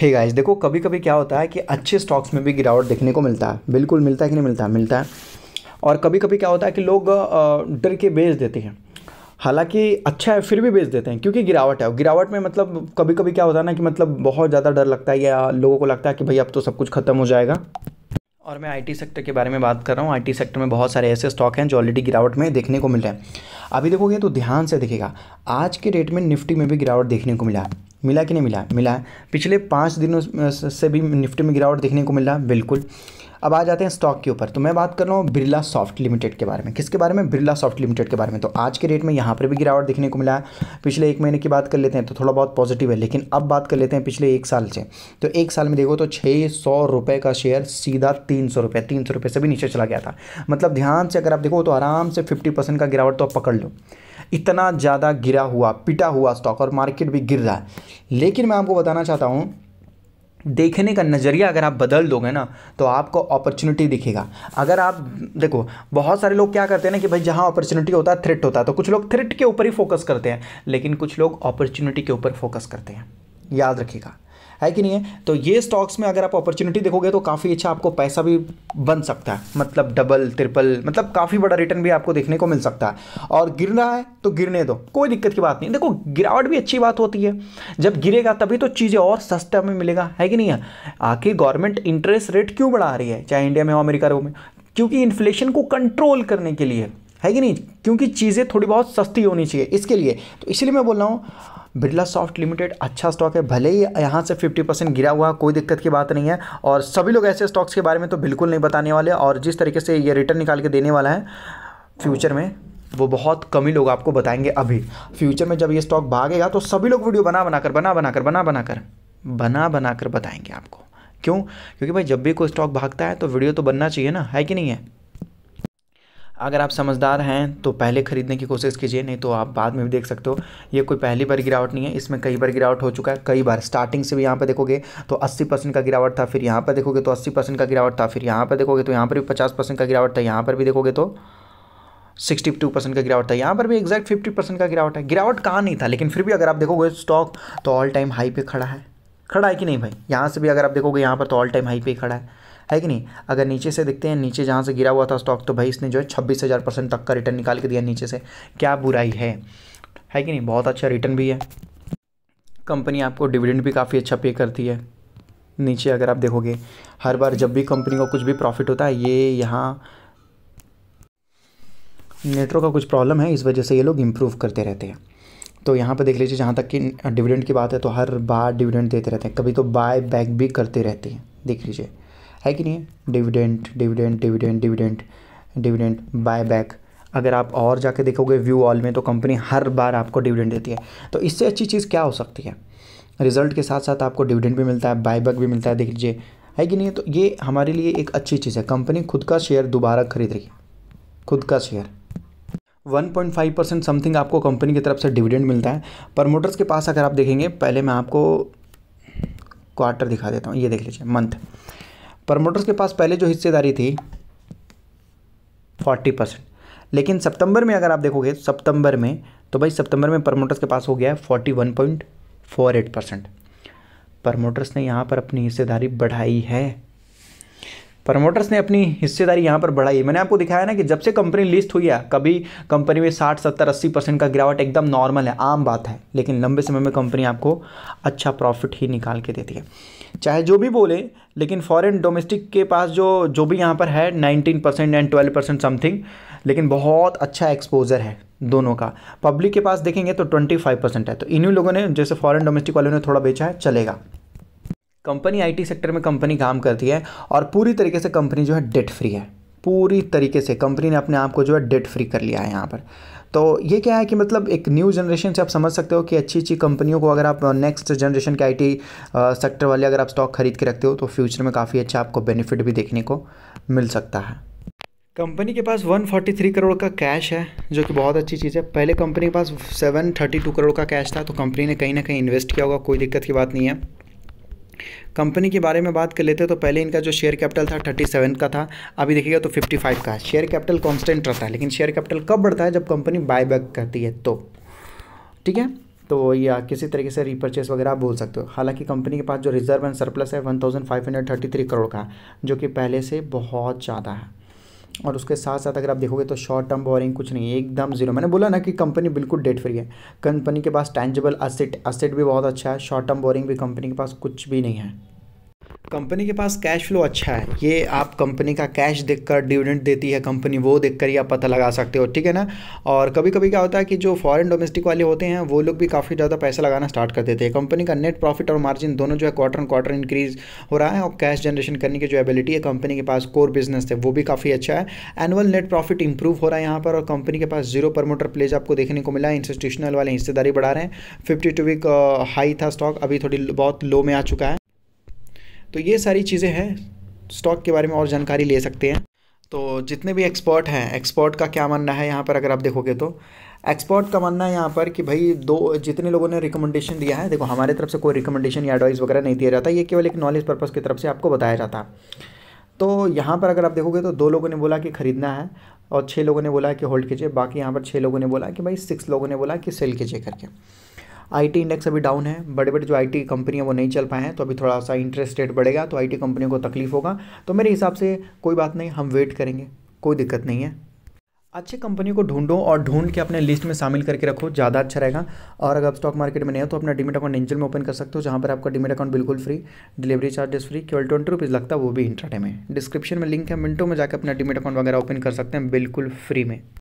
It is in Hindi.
हे गाइस देखो कभी कभी क्या होता है कि अच्छे स्टॉक्स में भी गिरावट देखने को मिलता है बिल्कुल मिलता है कि नहीं मिलता है मिलता है और कभी कभी क्या होता है कि लोग डर के बेच देते हैं हालांकि अच्छा है फिर भी बेच देते हैं क्योंकि गिरावट है और गिरावट में मतलब कभी कभी क्या होता है ना कि मतलब बहुत ज़्यादा डर लगता है या लोगों को लगता है कि भाई अब तो सब कुछ ख़त्म हो जाएगा और मैं आईटी सेक्टर के बारे में बात कर रहा हूँ आईटी सेक्टर में बहुत सारे ऐसे स्टॉक हैं जो ऑलरेडी गिरावट में देखने को मिल रहे हैं अभी देखोगे तो ध्यान से देखेगा आज के डेट में निफ्टी में भी गिरावट देखने को मिला है मिला कि नहीं मिला मिला पिछले पाँच दिनों से भी निफ्टी में गिरावट देखने को मिल रहा बिल्कुल अब आ जाते हैं स्टॉक के ऊपर तो मैं बात कर रहा हूँ बिरला सॉफ्ट लिमिटेड के बारे में किसके बारे में बिरला सॉफ्ट लिमिटेड के बारे में तो आज के रेट में यहाँ पर भी गिरावट देखने को मिला है पिछले एक महीने की बात कर लेते हैं तो थोड़ा बहुत पॉजिटिव है लेकिन अब बात कर लेते हैं पिछले एक साल से तो एक साल में देखो तो छः सौ रुपये का शेयर सीधा तीन सौ रुपये तीन सौ रुपये से भी नीचे चला गया था मतलब ध्यान से अगर आप देखो तो आराम से फिफ्टी परसेंट का गिरावट तो आप पकड़ लो इतना ज़्यादा गिरा हुआ पिटा हुआ स्टॉक और मार्केट भी गिर रहा है लेकिन मैं आपको बताना चाहता हूँ देखने का नज़रिया अगर आप बदल दोगे ना तो आपको अपॉर्चुनिटी दिखेगा अगर आप देखो बहुत सारे लोग क्या करते हैं ना कि भाई जहाँ अपॉर्चुनिटी होता है थ्रेट होता है तो कुछ लोग थ्रेट के ऊपर ही फोकस करते हैं लेकिन कुछ लोग अपॉर्चुनिटी के ऊपर फोकस करते हैं याद रखिएगा है कि नहीं है तो ये स्टॉक्स में अगर आप अपॉर्चुनिटी देखोगे तो काफ़ी अच्छा आपको पैसा भी बन सकता है मतलब डबल ट्रिपल मतलब काफ़ी बड़ा रिटर्न भी आपको देखने को मिल सकता है और गिर रहा है तो गिरने दो कोई दिक्कत की बात नहीं देखो गिरावट भी अच्छी बात होती है जब गिरेगा तभी तो चीज़ें और सस्ता में मिलेगा है कि नहीं है आखिर गवर्नमेंट इंटरेस्ट रेट क्यों बढ़ा रही है चाहे इंडिया में हो अमेरिका में क्योंकि इन्फ्लेशन को कंट्रोल करने के लिए है कि नहीं क्योंकि चीज़ें थोड़ी बहुत सस्ती होनी चाहिए इसके लिए तो इसलिए मैं बोल रहा हूँ बिरला सॉफ्ट लिमिटेड अच्छा स्टॉक है भले ही यहाँ से फिफ्टी परसेंट गिरा हुआ कोई दिक्कत की बात नहीं है और सभी लोग ऐसे स्टॉक्स के बारे में तो बिल्कुल नहीं बताने वाले और जिस तरीके से ये रिटर्न निकाल के देने वाला है फ्यूचर में वो बहुत कम ही लोग आपको बताएंगे अभी फ्यूचर में जब ये स्टॉक भागेगा तो सभी लोग वीडियो बना बनाकर बना बनाकर बना बनाकर बना बनाकर बताएंगे आपको क्यों क्योंकि भाई जब भी कोई स्टॉक भागता है तो वीडियो तो बनना चाहिए ना है कि नहीं है अगर आप समझदार हैं तो पहले ख़रीदने की कोशिश कीजिए नहीं तो आप बाद में भी देख सकते हो ये कोई पहली बार गिरावट नहीं है इसमें कई बार गिरावट हो चुका है कई बार स्टार्टिंग से भी यहाँ पर देखोगे तो 80 परसेंट का गिरावट था फिर यहाँ पर देखोगे तो 80 परसेंट का गिरावट था फिर यहाँ पर देखोगे तो यहाँ पर भी पचास परसेंट का गिरावट था यहाँ पर भी देखोगे तो सिक्सटी टू परसेंट का गिरावट था यहाँ पर भी एग्जैक्ट फिफ्टी परसेंट का गिरावट है गिरावट कहाँ नहीं था लेकिन फिर भी अगर आप देखोगे स्टॉक तो ऑल टाइम हाई पे खड़ा है खड़ा है कि नहीं भाई यहाँ से भी अगर आप देखोगे यहाँ पर तो ऑल टाइम हाई पे खड़ा है है कि नहीं अगर नीचे से देखते हैं नीचे जहाँ से गिरा हुआ था स्टॉक तो भाई इसने जो है छब्बीस हज़ार परसेंट तक का रिटर्न निकाल के दिया नीचे से क्या बुराई है है कि नहीं बहुत अच्छा रिटर्न भी है कंपनी आपको डिविडेंड भी काफ़ी अच्छा पे करती है नीचे अगर आप देखोगे हर बार जब भी कंपनी को कुछ भी प्रॉफिट होता है ये यहाँ नेटवर्क का कुछ प्रॉब्लम है इस वजह से ये लोग इम्प्रूव करते रहते हैं तो यहाँ पर देख लीजिए जहाँ तक कि डिविडेंड की बात है तो हर बार डिविडेंड देते रहते हैं कभी तो बाय बैक भी करते रहते हैं देख लीजिए है कि नहीं dividend dividend dividend dividend dividend buy back अगर आप और जाके देखोगे व्यू ऑल में तो कंपनी हर बार आपको डिविडेंड देती है तो इससे अच्छी चीज़ क्या हो सकती है रिजल्ट के साथ साथ आपको डिविडेंड भी मिलता है बाय बैक भी मिलता है देख लीजिए है कि नहीं तो ये हमारे लिए एक अच्छी चीज़ है कंपनी खुद का शेयर दोबारा खरीद रही है खुद का शेयर 1.5 परसेंट समथिंग आपको कंपनी की तरफ से डिविडेंड मिलता है प्रमोटर्स के पास अगर आप देखेंगे पहले मैं आपको क्वार्टर दिखा देता हूँ ये देख लीजिए मंथ प्रमोटर्स के पास पहले जो हिस्सेदारी थी फोर्टी परसेंट लेकिन सितंबर में अगर आप देखोगे सितंबर में तो भाई सितंबर में प्रमोटर्स के पास हो गया है forty one point four eight percent promoters ने यहाँ पर अपनी हिस्सेदारी बढ़ाई है प्रमोटर्स ने अपनी हिस्सेदारी यहाँ पर बढ़ाई मैंने आपको दिखाया ना कि जब से कंपनी लिस्ट हुई है कभी कंपनी में साठ सत्तर अस्सी परसेंट का गिरावट एकदम नॉर्मल है आम बात है लेकिन लंबे समय में कंपनी आपको अच्छा प्रॉफिट ही निकाल के देती है चाहे जो भी बोले लेकिन फॉरेन डोमेस्टिक के पास जो जो भी यहाँ पर है nineteen percent and twelve percent something लेकिन बहुत अच्छा एक्सपोजर है दोनों का पब्लिक के पास देखेंगे तो ट्वेंटी फाइव परसेंट है तो इन्हीं लोगों ने जैसे फॉरेन डोमेस्टिक वालों ने थोड़ा बेचा है चलेगा कंपनी आईटी सेक्टर में कंपनी काम करती है और पूरी तरीके से कंपनी जो है डेट फ्री है पूरी तरीके से कंपनी ने अपने आप को जो है डेट फ्री कर लिया है यहाँ पर तो ये क्या है कि मतलब एक न्यू जनरेशन से आप समझ सकते हो कि अच्छी अच्छी कंपनियों को अगर आप नेक्स्ट uh, जनरेशन के आईटी सेक्टर uh, वाले अगर आप स्टॉक खरीद के रखते हो तो फ्यूचर में काफ़ी अच्छा आपको बेनिफिट भी देखने को मिल सकता है कंपनी के पास 143 करोड़ का कैश है जो कि बहुत अच्छी चीज़ है पहले कंपनी के पास 732 करोड़ का कैश था तो कंपनी ने कहीं ना कहीं इन्वेस्ट किया होगा कोई दिक्कत की बात नहीं है कंपनी के बारे में बात कर लेते हैं तो पहले इनका जो शेयर कैपिटल था थर्टी सेवन का था अभी देखिएगा तो फिफ्टी फाइव का है शेयर कैपिटल कॉन्स्टेंट रहता है लेकिन शेयर कैपिटल कब बढ़ता है जब कंपनी बायबैक करती है तो ठीक है तो या किसी तरीके से रिपर्चेस वगैरह आप बोल सकते हो हालांकि कंपनी के पास जो रिजर्व एंड सरप्लस है one thousand five hundred thirty three crore का जो कि पहले से बहुत ज़्यादा है और उसके साथ साथ अगर आप देखोगे तो शॉर्ट टर्म बोरिंग कुछ नहीं है एकदम जीरो मैंने बोला ना कि कंपनी बिल्कुल डेट फ्री है कंपनी के पास टैंजेबल असेट असेट भी बहुत अच्छा है शॉर्ट टर्म बोरिंग भी कंपनी के पास कुछ भी नहीं है कंपनी के पास कैश फ्लो अच्छा है ये आप कंपनी का कैश देखकर डिविडेंड देती है कंपनी वो देखकर ही आप पता लगा सकते हो ठीक है ना और कभी कभी क्या होता है कि जो फॉरेन डोमेस्टिक वाले होते हैं वो लोग भी काफ़ी ज़्यादा पैसा लगाना स्टार्ट कर देते हैं कंपनी का नेट प्रॉफिट और मार्जिन दोनों जो है क्वार्टर एंड क्वार्टर इंक्रीज हो रहा है और कैश जनरेशन करने की जो एबिलिटी है कंपनी के पास कोर बिजनेस है वो भी काफ़ी अच्छा है एनुअल नेट प्रॉफिट इंप्रूव हो रहा है यहाँ पर और कंपनी के पास जीरो प्रमोटर प्लेज आपको देखने को मिला है इंस्टीट्यूशनल वाले हिस्सेदारी बढ़ा रहे हैं फिफ्टी टू वीक हाई था स्टॉक अभी थोड़ी बहुत लो में आ चुका है तो ये सारी चीज़ें हैं स्टॉक के बारे में और जानकारी ले सकते हैं तो जितने भी एक्सपर्ट हैं एक्सपर्ट का क्या मानना है यहाँ पर अगर आप देखोगे तो एक्सपर्ट का मानना है यहाँ पर कि भाई दो जितने लोगों ने रिकमेंडेशन दिया है देखो हमारे तरफ से कोई रिकमेंडेशन या एडवाइस वगैरह नहीं दिया जाता ये केवल एक नॉलेज पर्पज़ की तरफ से आपको बताया जाता है तो यहाँ पर अगर आप देखोगे तो दो लोगों ने बोला कि ख़रीदना है और छः लोगों ने बोला कि होल्ड कीजिए बाकी यहाँ पर छः लोगों ने बोला कि भाई सिक्स लोगों ने बोला कि सेल कीजिए करके आईटी इंडेक्स अभी डाउन है बड़े बड़े जो आईटी कंपनियां वो नहीं चल पाए हैं तो अभी थोड़ा सा इंटरेस्ट रेट बढ़ेगा तो आईटी कंपनियों को तकलीफ होगा तो मेरे हिसाब से कोई बात नहीं हम वेट करेंगे कोई दिक्कत नहीं है अच्छी कंपनी को ढूंढो और ढूंढ के अपने लिस्ट में शामिल करके रखो ज़्यादा अच्छा रहेगा और अगर आप स्टॉक मार्केट में नहीं हो तो अपना डिमेट अकाउंट एंजल में ओपन कर सकते हो जहाँ पर आपका डिमेट अकाउंट बिल्कुल फ्री डिलीवरी चार्जेस फ्री केवल ट्वेंटी रुपीज़ लगता है वो भी इंटरटे में डिस्क्रिप्शन में लिंक है मिनटों में जाकर अपना डिमेट अकाउंट वगैरह ओपन कर सकते हैं बिल्कुल फ्री में